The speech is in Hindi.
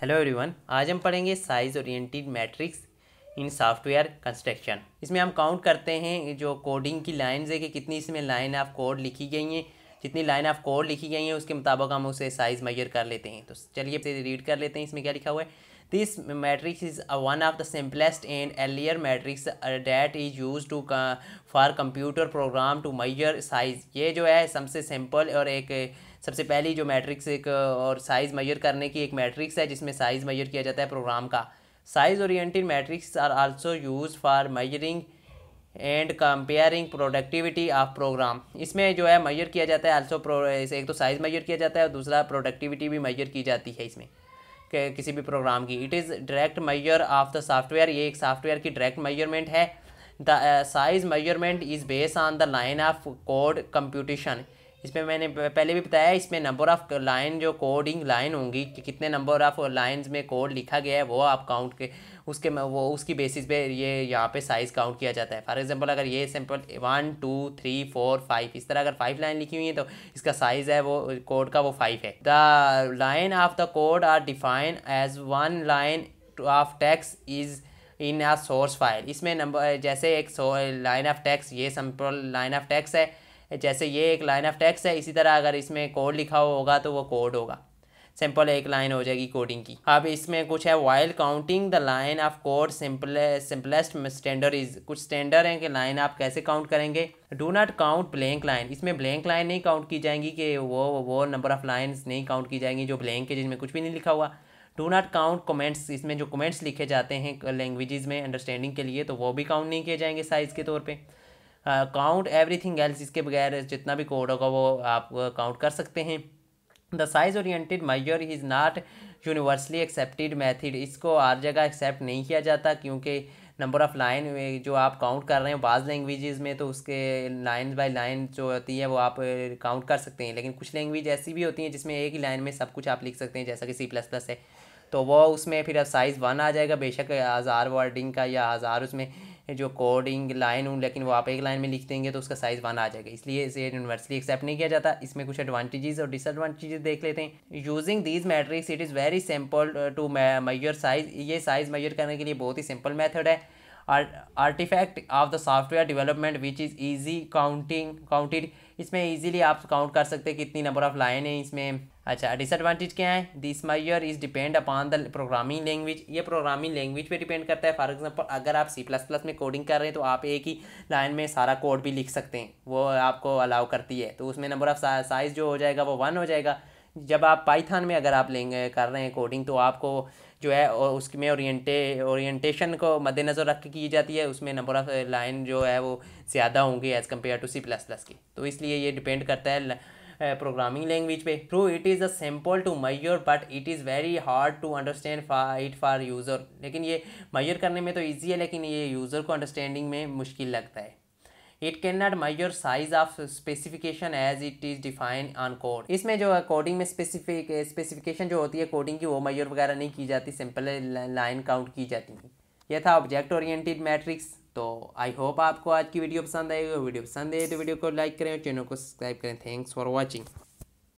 हेलो एवरीवन आज हम पढ़ेंगे size oriented metrics in software construction इसमें हम काउंट करते हैं जो कोडिंग की लाइंस है कि कितनी इसमें लाइन ऑफ कोड लिखी गई हैं जितनी लाइन ऑफ कोड लिखी गई हैं उसके मुताबिक हम उसे साइज़ मेजर कर लेते हैं तो चलिए रीड कर लेते हैं इसमें क्या लिखा हुआ है this metrics is one of the simplest and earlier metrics that is use to for computer program to measure size ये जो है सबसे सिंपल और एक सबसे पहली जो मैट्रिक्स एक और साइज़ मेजर करने की एक मैट्रिक्स है जिसमें साइज़ मेजर किया जाता है प्रोग्राम का size oriented metrics are also use for measuring and comparing productivity of program इसमें जो है मेजर किया जाता है आल्सो एक तो साइज़ मेजर किया जाता है और दूसरा प्रोडक्टिविटी भी मेजर की जाती है इसमें किसी भी प्रोग्राम की it is direct measure of the software ये एक सॉफ्टवेयर की डायरेक्ट मेजरमेंट है the size measurement is based on the line of code computation इसमें मैंने पहले भी बताया इसमें नंबर ऑफ़ लाइन जो कोडिंग लाइन होंगी कि कितने नंबर ऑफ़ लाइंस में कोड लिखा गया है वो आप काउंट के उसके वो उसकी बेसिस पे ये यहाँ पे साइज़ काउंट किया जाता है फॉर एग्जांपल अगर ये simple one two three four five इस तरह अगर फाइव लाइन लिखी हुई है तो इसका साइज़ है वो कोड का वो फाइव है the line of the code are define as one line of text is in a source file इसमें नंबर जैसे एक लाइन ऑफ टैक्स ये सैम्पल लाइन ऑफ टैक्स है जैसे ये एक लाइन ऑफ टेक्स है इसी तरह अगर इसमें कोड लिखा होगा तो वो कोड होगा सिंपल एक लाइन हो जाएगी कोडिंग की अब इसमें कुछ है while counting the line of code simple simplest standard is कुछ स्टैंडर्ड हैं कि लाइन आप कैसे काउंट करेंगे do not count blank line इसमें ब्लैंक लाइन नहीं काउंट की जाएंगी कि वो वो नंबर ऑफ लाइन्स नहीं काउंट की जाएंगी जो ब्लैंक है जिसमें कुछ भी नहीं लिखा हुआ डू नॉट काउंट कमेंट्स इसमें जो कमेंट्स लिखे जाते हैं लैंग्वेजेस में अंडरस्टैंडिंग के लिए तो वो भी काउंट नहीं किए जाएंगे साइज़ के तौर पर काउंट एवरीथिंग एल्स इसके बगैर जितना भी कोड होगा वो आप काउंट कर सकते हैं the size oriented measure is not universally accepted method इसको हर जगह एक्सेप्ट नहीं किया जाता क्योंकि नंबर ऑफ़ लाइन जो आप काउंट कर रहे हैं बाज़ लैंग्वेजेस में तो उसके लाइन बाय लाइन जो होती है वो आप काउंट कर सकते हैं लेकिन कुछ लैंग्वेज ऐसी भी होती हैं जिसमें एक ही लाइन में सब कुछ आप लिख सकते हैं जैसा कि सी प्लस प्लस है तो वो उसमें फिर अब साइज़ वन आ जाएगा बेशक हज़ार वर्डिंग का या हज़ार उसमें जो कोडिंग लाइन हूँ लेकिन वो आप एक लाइन में लिख देंगे तो उसका साइज़ वन आ जाएगा इसलिए इसे यूनिवर्सली एक्सेप्ट नहीं किया जाता इसमें कुछ एडवांटेजेस और डिसएडवांटेजेस देख लेते हैं using these metrics it is very simple to measure size ये साइज़ मैयर करने के लिए बहुत ही सिंपल मैथड है artifact of the software development which is easy counting counted इसमें ईजिली आप काउंट कर सकते हैं कितनी नंबर ऑफ़ लाइन है इसमें अच्छा डिसएडवांटेज क्या है this measure is depend upon the programming language ये प्रोग्रामिंग लैंग्वेज पे डिपेंड करता है फॉर एग्जांपल अगर आप सी प्लस प्लस में कोडिंग कर रहे हैं तो आप एक ही लाइन में सारा कोड भी लिख सकते हैं वो आपको अलाउ करती है तो उसमें नंबर ऑफ़ साइज़ जो हो जाएगा वो वन हो जाएगा जब आप पाइथान में अगर आप लेंगे कर रहे हैं कोडिंग तो आपको जो है उसमें ओरिएंटे ओरिएंटेशन को मद्देनज़र रख के की जाती है उसमें नंबर ऑफ़ लाइन जो है वो ज़्यादा होंगे as compare to C plus plus की तो इसलिए ये डिपेंड करता है प्रोग्रामिंग लैंग्वेज पे through it is a simple to measure but it is very hard to understand it for user लेकिन ये मैयर करने में तो ईजी है लेकिन ये यूज़र को अंडरस्टैंडिंग में मुश्किल लगता है it can not measure size of specification as it is define on code इसमें जो कोडिंग में स्पेसिफिक स्पेसिफिकेशन जो होती है कोडिंग की वो मयूर वगैरह नहीं की जाती सिंपल लाइन काउंट की जाती है यह था ऑब्जेक्ट ओरिएंटेड मैट्रिक्स तो आई होप आपको आज की वीडियो पसंद आएगी वीडियो पसंद आए तो वीडियो को लाइक करें और चैनल को सब्सक्राइब करें थैंक्स फॉर वॉचिंग